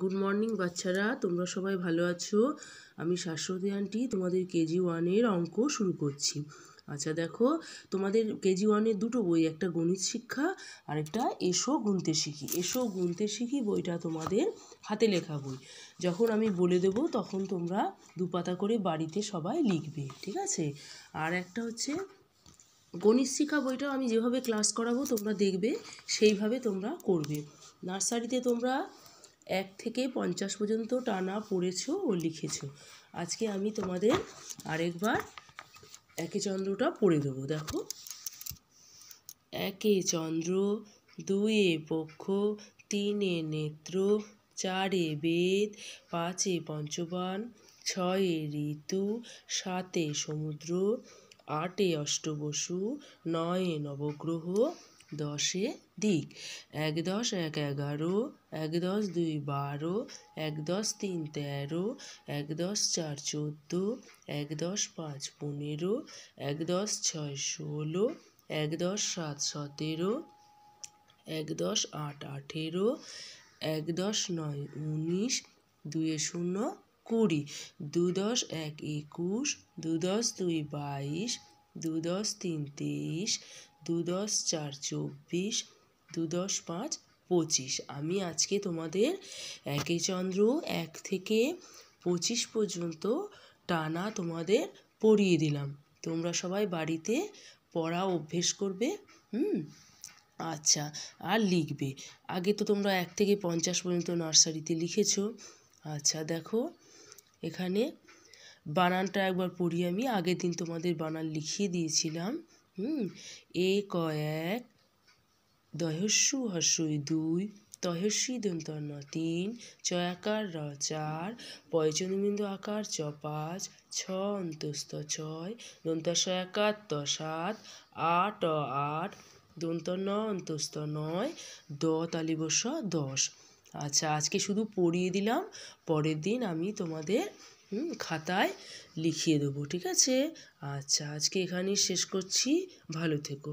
good morning বাচ্চারা তোমরা সবাই ভালো আছো আমি শাশ্বতী আন্টি তোমাদের কেজি ওয়ানের অঙ্ক শুরু করছি আচ্ছা দেখো তোমাদের কেজি ওয়ানের দুটো বই একটা গণিত শিক্ষা আর একটা এসো গুনতে শিখি এসো গুনতে শিখি বইটা তোমাদের হাতে লেখা বই যখন আমি বলে দেব তখন তোমরা দুপাতা করে বাড়িতে সবাই লিখবে ঠিক আছে আর একটা হচ্ছে গণিত শিক্ষা বইটাও আমি যেভাবে ক্লাস করাবো তোমরা দেখবে সেইভাবে তোমরা করবে নার্সারিতে তোমরা এক থেকে পঞ্চাশ পর্যন্ত টানা পড়েছো ও লিখেছো আজকে আমি তোমাদের আরেকবার একে চন্দ্রটা পড়ে দেবো দেখো একে চন্দ্র দুয়ে পক্ষ তিনে নেত্র চারে বেদ পাঁচে পঞ্চবান ছয়ে ঋতু সাতে সমুদ্র আটে অষ্টবসু নয়ে নবগ্রহ দশে দিক এক দশ এক এগারো এক দশ দুই বারো এক দশ তিন তেরো এক দশ চার চোদ্দো এক দশ পাঁচ পনেরো এক দশ ছয় ষোলো এক দশ সাত সতেরো এক দশ আট আঠেরো এক দশ নয় উনিশ দুয়ে শূন্য কুড়ি দু দশ এক একুশ দু দশ দুই বাইশ দু দশ তিন তেইশ দু দশ চার চব্বিশ দু দশ পাঁচ পঁচিশ আমি আজকে তোমাদের একই চন্দ্র এক থেকে পঁচিশ পর্যন্ত টানা তোমাদের পড়িয়ে দিলাম তোমরা সবাই বাড়িতে পড়া অভ্যেস করবে হুম আচ্ছা আর লিখবে আগে তো তোমরা এক থেকে পঞ্চাশ পর্যন্ত নার্সারিতে লিখেছো আচ্ছা দেখো এখানে বানানটা একবার পড়ি আমি আগের দিন তোমাদের বানান লিখিয়ে দিয়েছিলাম হুম এ এক দহস্যু হস্যই দুই তহস্যি ন তিন ছয়াকার র চার পয়চনবিন্দু আকার চ পাঁচ ছ অন্তস্থ ছয় দন্তাশয়াকার ত সাত আট অ আট দন্ত ন অন্তস্থ নয় দ তালিবস দশ আচ্ছা আজকে শুধু পড়িয়ে দিলাম পরের দিন আমি তোমাদের খাতায় লিখিয়ে দেবো ঠিক আছে আচ্ছা আজকে এখানেই শেষ করছি ভালো থেকো